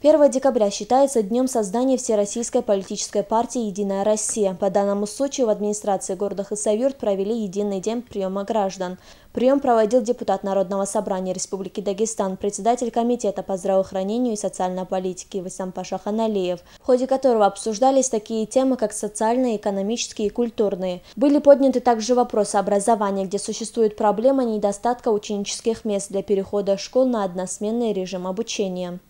1 декабря считается днем создания Всероссийской политической партии «Единая Россия». По данному случаю в администрации города Хасавюрт провели единый день приема граждан. Прием проводил депутат Народного собрания Республики Дагестан, председатель комитета по здравоохранению и социальной политике Васам Паша Ханалиев, в ходе которого обсуждались такие темы, как социальные, экономические и культурные. Были подняты также вопросы образования, где существует проблема недостатка ученических мест для перехода школ на односменный режим обучения.